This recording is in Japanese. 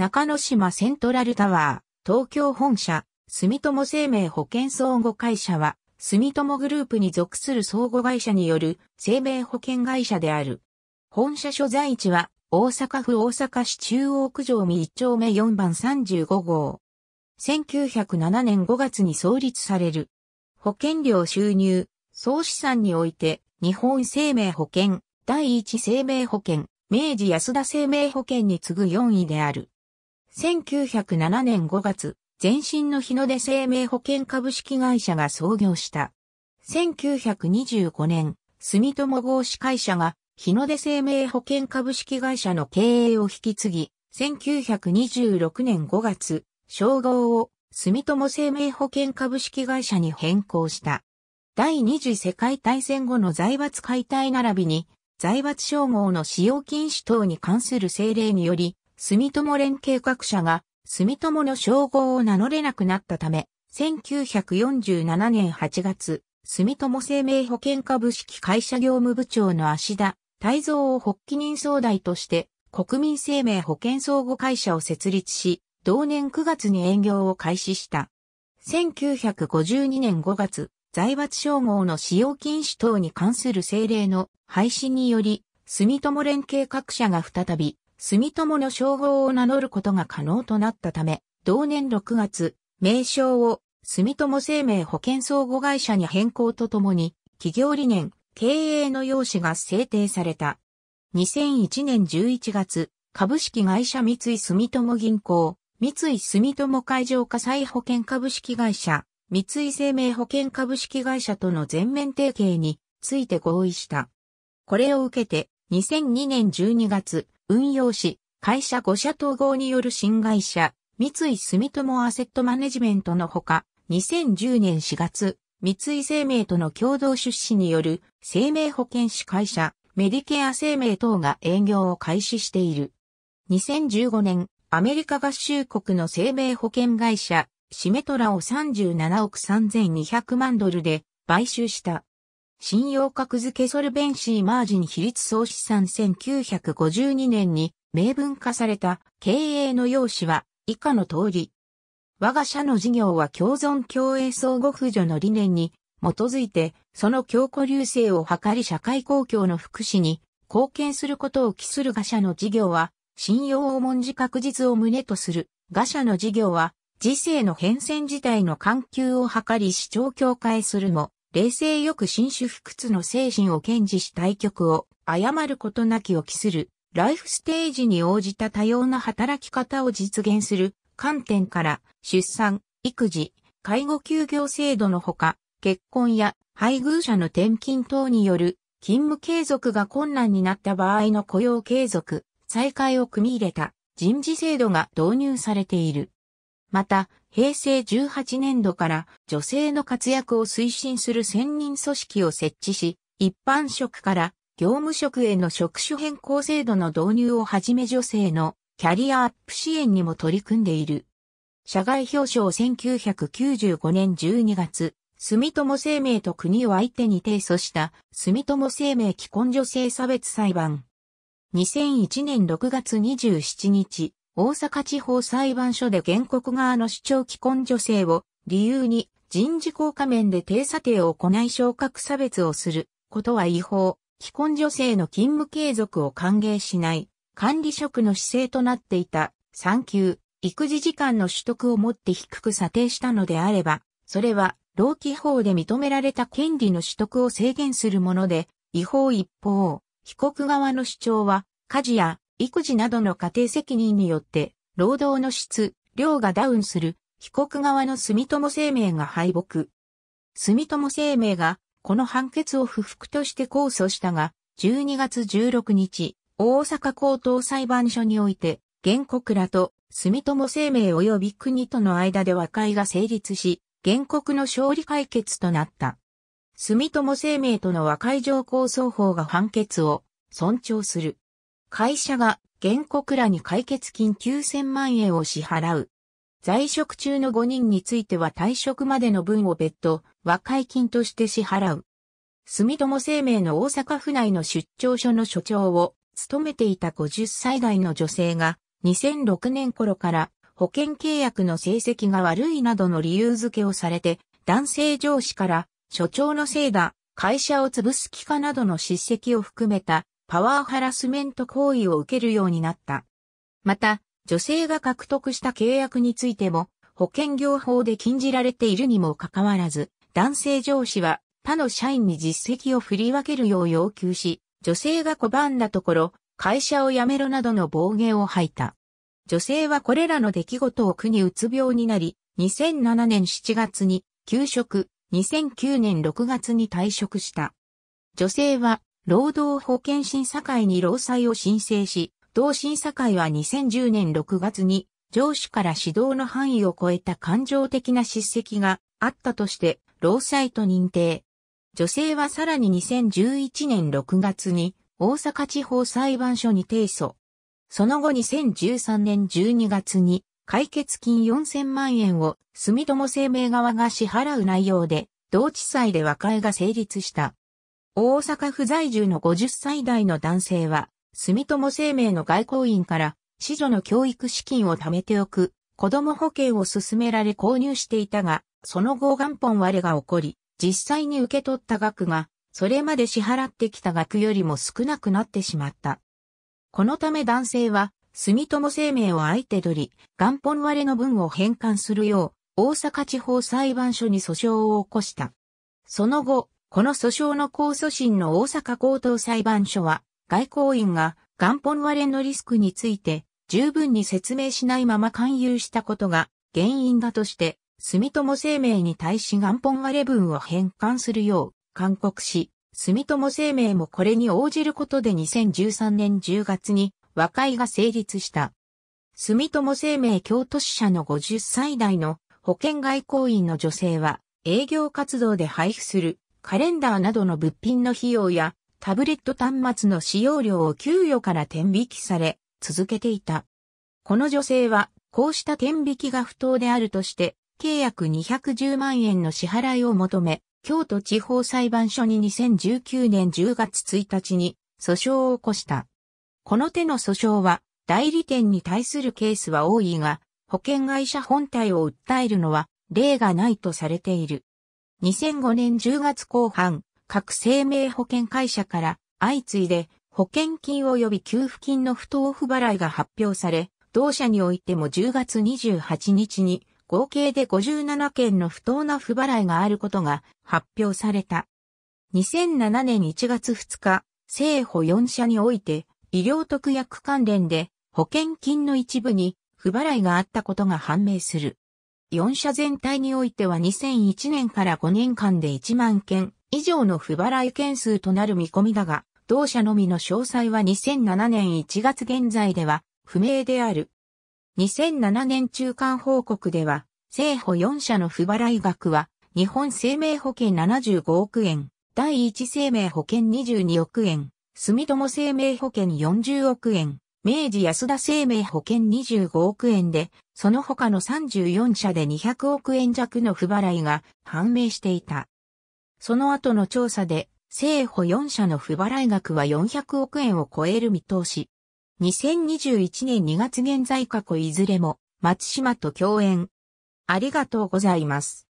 中之島セントラルタワー、東京本社、住友生命保険相互会社は、住友グループに属する相互会社による生命保険会社である。本社所在地は、大阪府大阪市中央区上見1丁目4番35号。1907年5月に創立される。保険料収入、総資産において、日本生命保険、第一生命保険、明治安田生命保険に次ぐ4位である。1907年5月、前身の日の出生命保険株式会社が創業した。1925年、住友合資会社が日の出生命保険株式会社の経営を引き継ぎ、1926年5月、称号を住友生命保険株式会社に変更した。第二次世界大戦後の財閥解体並びに、財閥称号の使用禁止等に関する政令により、住友連携各社が住友の称号を名乗れなくなったため、1947年8月、住友生命保険株式会社業務部長の足田、泰造を発起人総代として、国民生命保険相互会社を設立し、同年9月に営業を開始した。1952年5月、財閥称号の使用禁止等に関する政令の廃止により、住友連携各社が再び住友の称号を名乗ることが可能となったため、同年6月、名称を住友生命保険相互会社に変更とともに、企業理念、経営の要旨が制定された。2001年11月、株式会社三井住友銀行、三井住友海上火災保険株式会社、三井生命保険株式会社との全面提携について合意した。これを受けて、2002年12月、運用し、会社5社統合による新会社、三井住友アセットマネジメントのほか、2010年4月、三井生命との共同出資による生命保険士会社、メディケア生命等が営業を開始している。2015年、アメリカ合衆国の生命保険会社、シメトラを37億3200万ドルで買収した。信用格付けソルベンシーマージン比率総資産1952年に明文化された経営の要旨は以下の通り。我が社の事業は共存共栄相互扶助の理念に基づいて、その強固流星を図り社会公共の福祉に貢献することを期する我社の事業は、信用を重んじ確実を旨とする。我社の事業は、時世の変遷自体の環境を図り市長協会するも、冷静よく新種不屈の精神を堅持し対局を誤ることなきを期する、ライフステージに応じた多様な働き方を実現する観点から出産、育児、介護休業制度のほか、結婚や配偶者の転勤等による勤務継続が困難になった場合の雇用継続、再開を組み入れた人事制度が導入されている。また、平成18年度から女性の活躍を推進する専任組織を設置し、一般職から業務職への職種変更制度の導入をはじめ女性のキャリアアップ支援にも取り組んでいる。社外表彰1995年12月、住友生命と国を相手に提訴した住友生命既婚女性差別裁判。2001年6月27日、大阪地方裁判所で原告側の主張既婚女性を理由に人事効果面で定査定を行い昇格差別をすることは違法、既婚女性の勤務継続を歓迎しない管理職の姿勢となっていた産休、育児時間の取得をもって低く査定したのであれば、それは労基法で認められた権利の取得を制限するもので、違法一方、被告側の主張は、家事や育児などの家庭責任によって、労働の質、量がダウンする、被告側の住友生命が敗北。住友生命が、この判決を不服として控訴したが、12月16日、大阪高等裁判所において、原告らと住友生命及び国との間で和解が成立し、原告の勝利解決となった。住友生命との和解条項双方が判決を尊重する。会社が原告らに解決金9000万円を支払う。在職中の5人については退職までの分を別途和解金として支払う。住友生命の大阪府内の出張所の所長を務めていた50歳代の女性が2006年頃から保険契約の成績が悪いなどの理由付けをされて男性上司から所長のせいだ、会社を潰す気かなどの叱責を含めたパワーハラスメント行為を受けるようになった。また、女性が獲得した契約についても、保険業法で禁じられているにもかかわらず、男性上司は他の社員に実績を振り分けるよう要求し、女性が拒んだところ、会社を辞めろなどの暴言を吐いた。女性はこれらの出来事を苦にうつ病になり、2007年7月に休職、2009年6月に退職した。女性は労働保険審査会に労災を申請し、同審査会は2010年6月に上司から指導の範囲を超えた感情的な叱責があったとして労災と認定。女性はさらに2011年6月に大阪地方裁判所に提訴。その後2013年12月に解決金4000万円を住友生命側が支払う内容で同地裁で和解が成立した。大阪府在住の50歳代の男性は、住友生命の外交員から、子女の教育資金を貯めておく、子供保険を勧められ購入していたが、その後元本割れが起こり、実際に受け取った額が、それまで支払ってきた額よりも少なくなってしまった。このため男性は、住友生命を相手取り、元本割れの分を返還するよう、大阪地方裁判所に訴訟を起こした。その後、この訴訟の控訴審の大阪高等裁判所は、外交員が元本割れのリスクについて十分に説明しないまま勧誘したことが原因だとして、住友生命に対し元本割れ分を返還するよう勧告し、住友生命もこれに応じることで2013年10月に和解が成立した。住友生命京都支社の50歳代の保険外交員の女性は営業活動で配布するカレンダーなどの物品の費用や、タブレット端末の使用料を給与から転引きされ、続けていた。この女性は、こうした転引きが不当であるとして、契約210万円の支払いを求め、京都地方裁判所に2019年10月1日に訴訟を起こした。この手の訴訟は、代理店に対するケースは多いが、保険会社本体を訴えるのは例がないとされている。2005年10月後半、各生命保険会社から相次いで保険金及び給付金の不当不払いが発表され、同社においても10月28日に合計で57件の不当な不払いがあることが発表された。2007年1月2日、政府4社において医療特約関連で保険金の一部に不払いがあったことが判明する。4社全体においては2001年から5年間で1万件以上の不払い件数となる見込みだが、同社のみの詳細は2007年1月現在では不明である。2007年中間報告では、政府4社の不払い額は、日本生命保険75億円、第一生命保険22億円、住友生命保険40億円、明治安田生命保険25億円で、その他の34社で200億円弱の不払いが判明していた。その後の調査で、生保4社の不払い額は400億円を超える見通し。2021年2月現在過去いずれも、松島と共演。ありがとうございます。